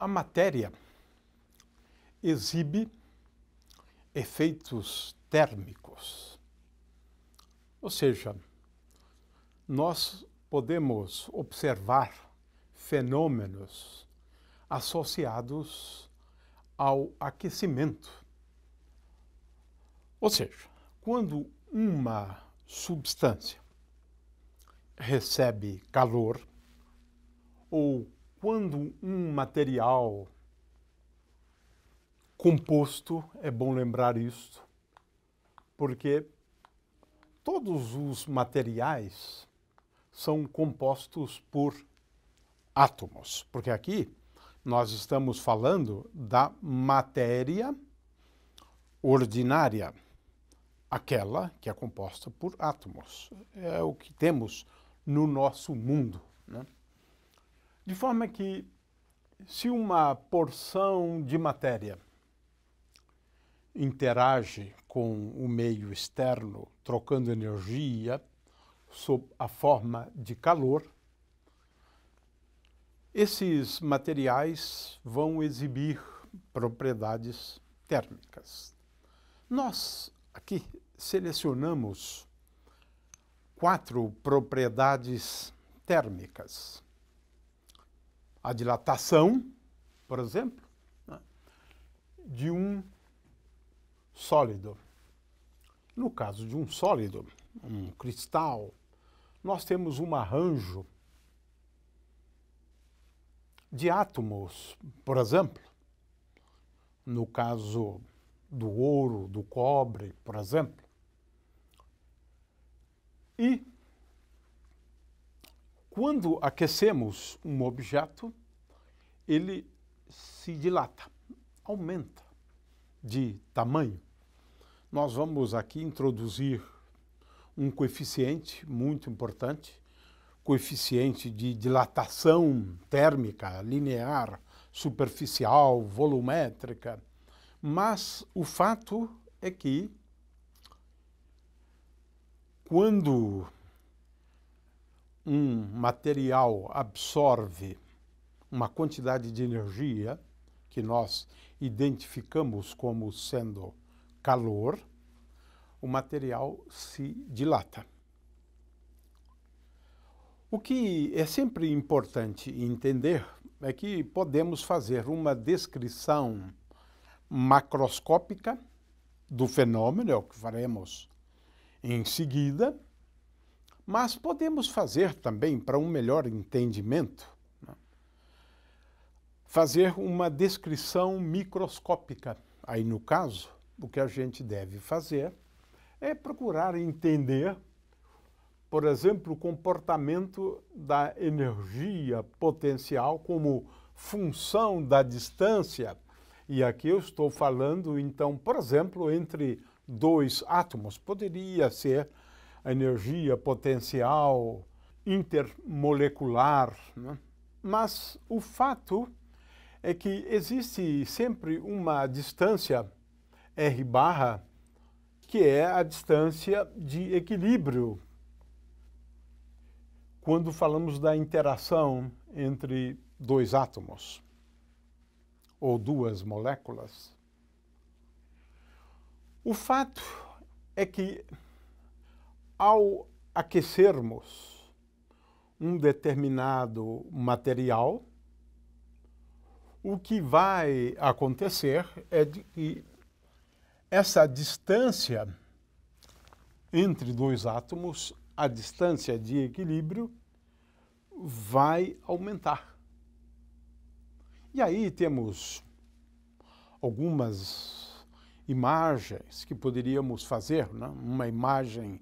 A matéria exibe efeitos térmicos. Ou seja, nós podemos observar fenômenos associados ao aquecimento. Ou seja, quando uma substância recebe calor ou quando um material composto, é bom lembrar isso, porque todos os materiais são compostos por átomos, porque aqui nós estamos falando da matéria ordinária, aquela que é composta por átomos. É o que temos no nosso mundo. Né? De forma que, se uma porção de matéria interage com o meio externo, trocando energia sob a forma de calor, esses materiais vão exibir propriedades térmicas. Nós aqui selecionamos quatro propriedades térmicas a dilatação, por exemplo, né, de um sólido. No caso de um sólido, um cristal, nós temos um arranjo de átomos, por exemplo, no caso do ouro, do cobre, por exemplo. E quando aquecemos um objeto, ele se dilata, aumenta de tamanho. Nós vamos aqui introduzir um coeficiente muito importante, coeficiente de dilatação térmica, linear, superficial, volumétrica, mas o fato é que quando um material absorve uma quantidade de energia que nós identificamos como sendo calor, o material se dilata. O que é sempre importante entender é que podemos fazer uma descrição macroscópica do fenômeno, é o que faremos em seguida, mas podemos fazer também, para um melhor entendimento, fazer uma descrição microscópica. Aí, no caso, o que a gente deve fazer é procurar entender, por exemplo, o comportamento da energia potencial como função da distância. E aqui eu estou falando, então, por exemplo, entre dois átomos. Poderia ser a energia potencial intermolecular, né? mas o fato é que existe sempre uma distância R barra, que é a distância de equilíbrio. Quando falamos da interação entre dois átomos ou duas moléculas, o fato é que ao aquecermos um determinado material, o que vai acontecer é de que essa distância entre dois átomos, a distância de equilíbrio, vai aumentar. E aí temos algumas imagens que poderíamos fazer, né? uma imagem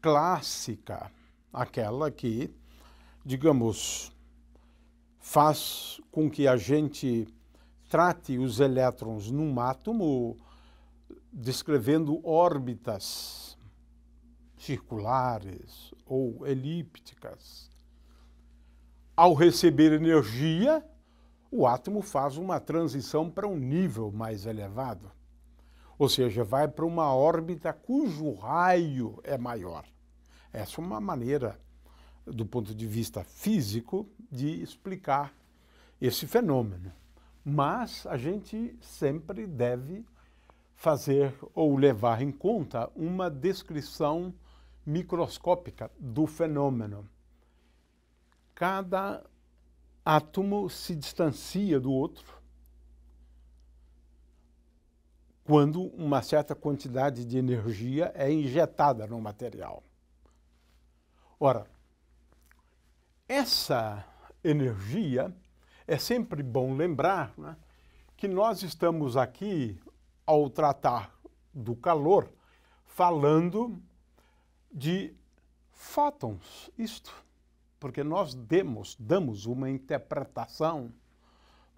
clássica, aquela que, digamos, faz com que a gente trate os elétrons num átomo descrevendo órbitas circulares ou elípticas. Ao receber energia, o átomo faz uma transição para um nível mais elevado, ou seja, vai para uma órbita cujo raio é maior. Essa é uma maneira do ponto de vista físico, de explicar esse fenômeno. Mas a gente sempre deve fazer ou levar em conta uma descrição microscópica do fenômeno. Cada átomo se distancia do outro quando uma certa quantidade de energia é injetada no material. Ora, essa energia, é sempre bom lembrar né, que nós estamos aqui, ao tratar do calor, falando de fótons, isto, porque nós demos, damos uma interpretação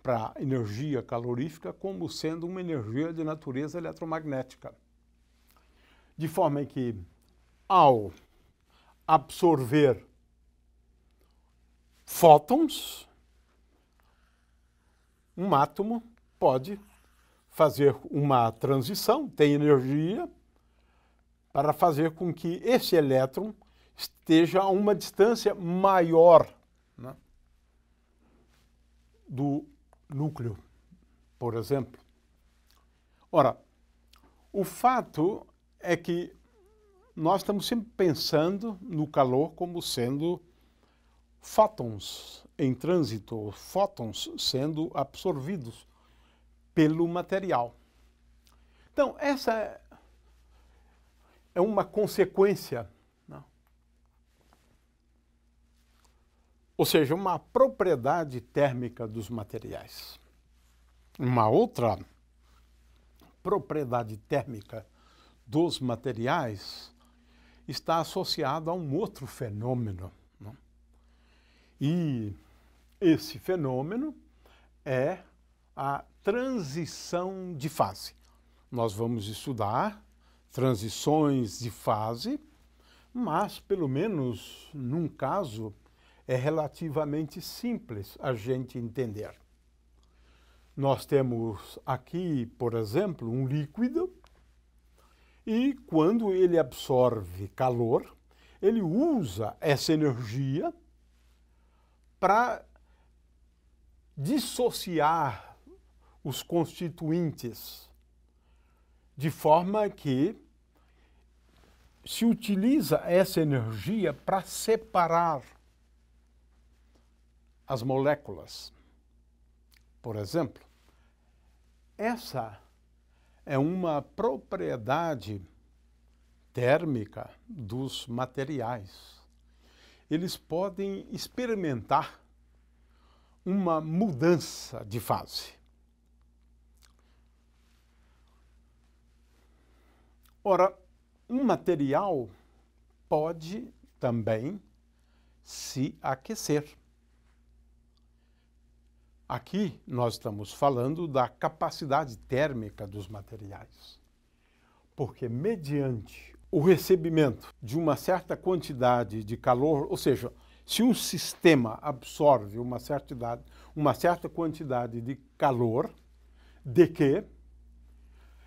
para a energia calorífica como sendo uma energia de natureza eletromagnética. De forma que, ao absorver fótons, um átomo pode fazer uma transição, tem energia para fazer com que esse elétron esteja a uma distância maior né, do núcleo, por exemplo. Ora, o fato é que nós estamos sempre pensando no calor como sendo fótons em trânsito, fótons sendo absorvidos pelo material. Então, essa é uma consequência, não? Né? ou seja, uma propriedade térmica dos materiais. Uma outra propriedade térmica dos materiais está associada a um outro fenômeno e esse fenômeno é a transição de fase. Nós vamos estudar transições de fase, mas, pelo menos num caso, é relativamente simples a gente entender. Nós temos aqui, por exemplo, um líquido e quando ele absorve calor, ele usa essa energia para dissociar os constituintes, de forma que se utiliza essa energia para separar as moléculas. Por exemplo, essa é uma propriedade térmica dos materiais eles podem experimentar uma mudança de fase. Ora, um material pode também se aquecer. Aqui nós estamos falando da capacidade térmica dos materiais, porque mediante o recebimento de uma certa quantidade de calor, ou seja, se um sistema absorve uma certa, uma certa quantidade de calor, de que,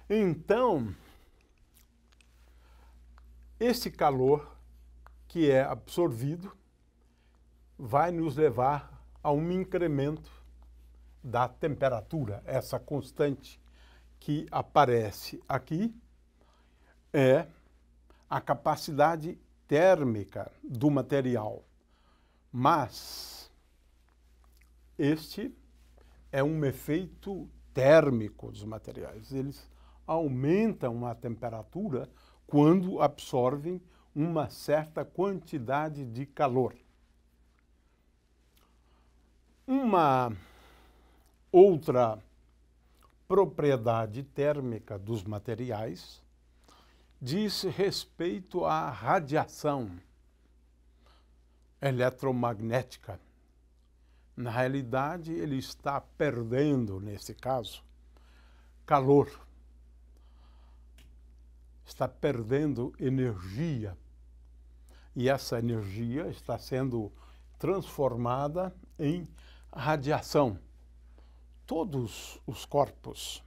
então, esse calor que é absorvido vai nos levar a um incremento da temperatura, essa constante que aparece aqui é a capacidade térmica do material. Mas este é um efeito térmico dos materiais. Eles aumentam a temperatura quando absorvem uma certa quantidade de calor. Uma outra propriedade térmica dos materiais diz respeito à radiação eletromagnética. Na realidade, ele está perdendo, nesse caso, calor. Está perdendo energia. E essa energia está sendo transformada em radiação. Todos os corpos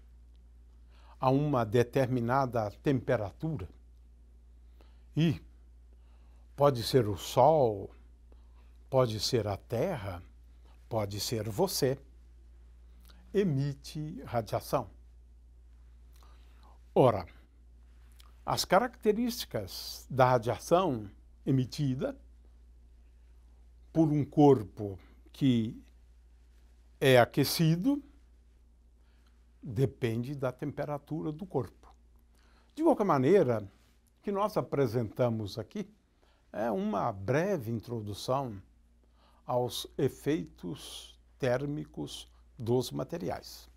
a uma determinada temperatura e pode ser o sol, pode ser a terra, pode ser você, emite radiação. Ora, as características da radiação emitida por um corpo que é aquecido Depende da temperatura do corpo. De qualquer maneira, o que nós apresentamos aqui é uma breve introdução aos efeitos térmicos dos materiais.